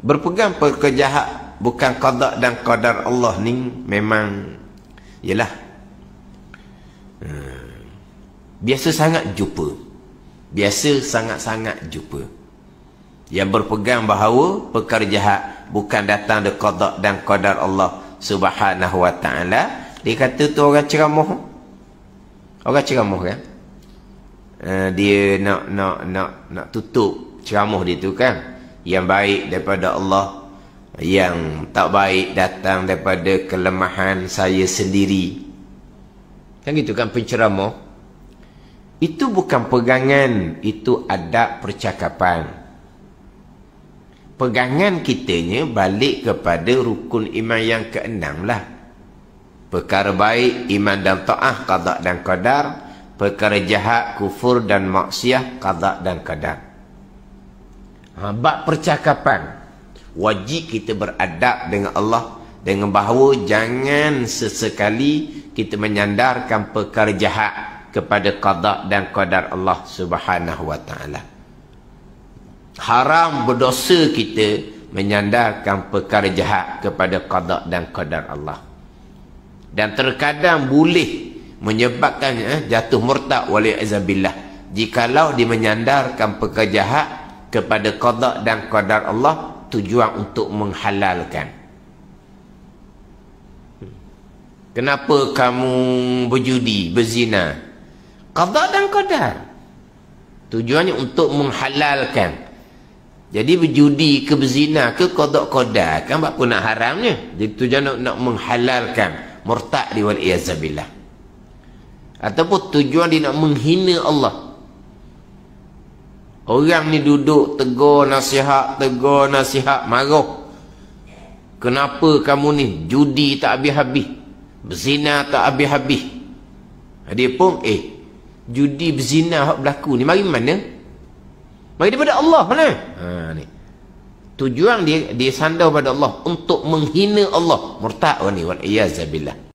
berpegang perkejahat bukan qada dan qadar Allah ni memang ialah hmm, biasa sangat jumpa biasa sangat-sangat jumpa yang berpegang bahawa perkara jahat bukan datang dari qada dan qadar Allah Subhanahu wa taala dia kata tu orang ceramah orang ceramah kan uh, dia nak nak nak nak tutup ceramah dia tu kan yang baik daripada Allah yang tak baik datang daripada kelemahan saya sendiri kan gitu kan penceramah itu bukan pegangan itu adab percakapan pegangan kitanya balik kepada rukun iman yang keenam lah perkara baik iman dan ta'ah qadak dan qadar perkara jahat kufur dan maksiyah qadak dan qadar ha, bab percakapan wajib kita beradab dengan Allah dengan bahawa jangan sesekali kita menyandarkan perkara jahat kepada qada dan qadar Allah Subhanahu wa taala. Haram berdosa kita menyandarkan perkara jahat kepada qada dan qadar Allah. Dan terkadang boleh menyebabkan eh, jatuh murtad wali azabillah. jikalau dia menyandarkan perkara jahat kepada qadak dan qadar Allah tujuan untuk menghalalkan kenapa kamu berjudi, berzina qadak dan qadar tujuannya untuk menghalalkan jadi berjudi ke berzina ke qadak qadar kan apa nak haramnya jadi tujuan nak, nak menghalalkan murtad di wal iazabilah ataupun tujuan dia nak menghina Allah Orang ni duduk tegur nasihat, tegur nasihat, maruh. Kenapa kamu ni judi tak habis-habis? Berzina tak habis-habis? Dia pun, eh, judi berzina yang berlaku ni, mari mana? Mari daripada Allah, mana? Ha, ni. Tujuan dia, dia sandar pada Allah untuk menghina Allah. Murtad orang oh, ni, wa'iyazabilah.